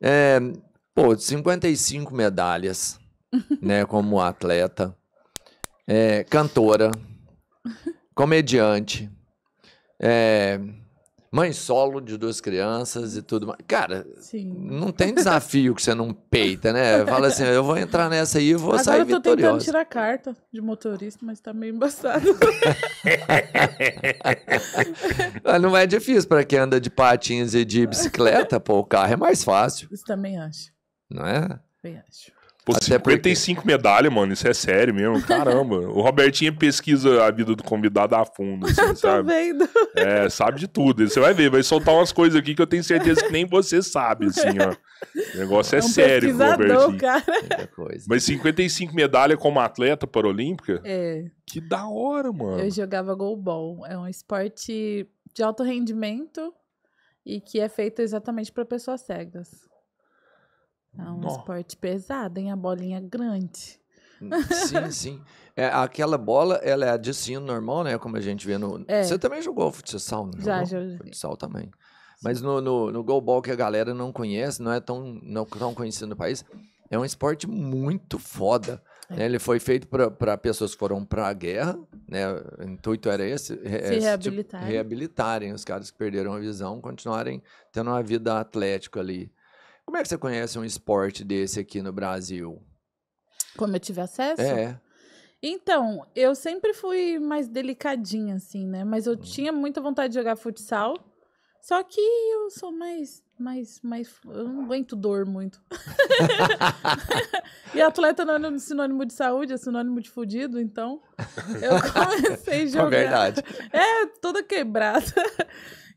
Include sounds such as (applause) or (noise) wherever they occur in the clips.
É, pô, 55 medalhas, (laughs) né, como atleta, é, cantora, comediante, é, mãe solo de duas crianças e tudo mais. Cara, Sim. não tem desafio que você não peita, né? Fala assim, eu vou entrar nessa aí e vou Agora sair vitorioso. Agora eu tô tentando tirar carta de motorista, mas tá meio embaçado. (laughs) não é difícil para quem anda de patins e de bicicleta, pô, o carro é mais fácil. Isso também acho. Não é? Também acho. Pô, Até 55 porque... medalhas, mano, isso é sério mesmo. Caramba. o Robertinho pesquisa a vida do convidado a fundo, assim, (laughs) sabe? vendo. É, sabe de tudo. Você vai ver, vai soltar umas coisas aqui que eu tenho certeza que nem você sabe, assim, ó. O negócio é, é um sério, Robertinho. Cara. Mas 55 medalhas como atleta paralímpica? É. Que da hora, mano. Eu jogava goalball. É um esporte de alto rendimento e que é feito exatamente para pessoas cegas. É um esporte pesado, hein? A bolinha grande. Sim, sim. É, aquela bola, ela é de sino normal, né? Como a gente vê no. É. Você também jogou futsal, não Já, já. Futsal também. Mas no, no, no goalball que a galera não conhece, não é tão, não, tão conhecido no país, é um esporte muito foda. Né? É. Né? Ele foi feito para pessoas que foram para a guerra, né? o intuito era esse: é, se tipo, reabilitarem. Tipo, reabilitarem os caras que perderam a visão, continuarem tendo uma vida atlética ali. Como é que você conhece um esporte desse aqui no Brasil? Como eu tive acesso? É. Então, eu sempre fui mais delicadinha, assim, né? Mas eu hum. tinha muita vontade de jogar futsal. Só que eu sou mais. mais, mais eu não aguento dor muito. (laughs) e atleta não é sinônimo de saúde, é sinônimo de fudido, então. Eu (laughs) comecei a jogar. É verdade. É, toda quebrada.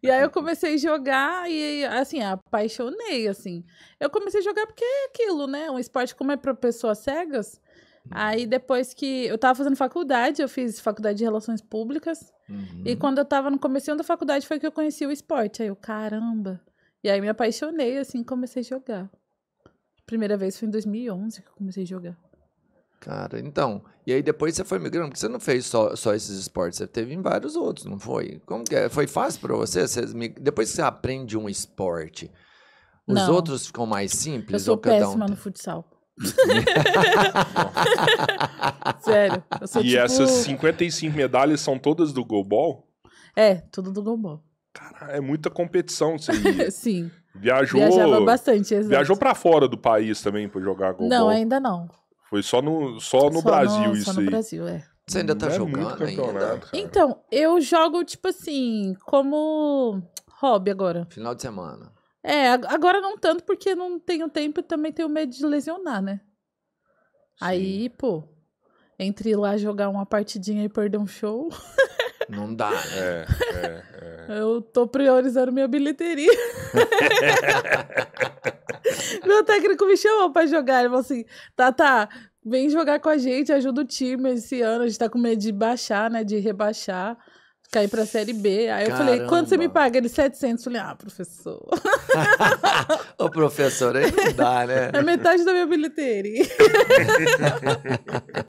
E aí eu comecei a jogar e, assim, apaixonei, assim. Eu comecei a jogar porque é aquilo, né? Um esporte como é para pessoas cegas. Uhum. Aí depois que eu tava fazendo faculdade, eu fiz faculdade de relações públicas. Uhum. E quando eu tava no começo da faculdade foi que eu conheci o esporte. Aí eu, caramba. E aí me apaixonei assim, comecei a jogar. Primeira vez foi em 2011 que eu comecei a jogar. Cara, então, e aí depois você foi migrando, porque você não fez só, só esses esportes, você teve em vários outros, não foi? Como que é? Foi fácil para você? você? Depois que você aprende um esporte, os não. outros ficam mais simples? Eu sou péssima um... no futsal. (laughs) Sério. Eu sou e tipo... essas 55 medalhas são todas do goalball? É, tudo do goalball. Cara, é muita competição. (laughs) Sim. Viajou... Viajava bastante, Viajou pra fora do país também pra jogar goalball? Não, ainda não. Foi só no, só no só Brasil no, isso só aí. Só no Brasil, é. Você ainda tá é jogando ainda? Então, eu jogo, tipo assim, como hobby agora. Final de semana. É, agora não tanto, porque não tenho tempo e também tenho medo de lesionar, né? Sim. Aí, pô, entre ir lá jogar uma partidinha e perder um show. (laughs) Não dá, né? É, é, é. Eu tô priorizando minha bilheteria. (laughs) Meu técnico me chamou pra jogar. Ele falou assim: tá, tá, vem jogar com a gente, ajuda o time esse ano. A gente tá com medo de baixar, né? De rebaixar cair pra Série B. Aí Caramba. eu falei, quanto você me paga? Ele, 700. Eu falei, ah, professor. (laughs) Ô, professor, aí não dá, né? É metade da minha bilheteria. (laughs)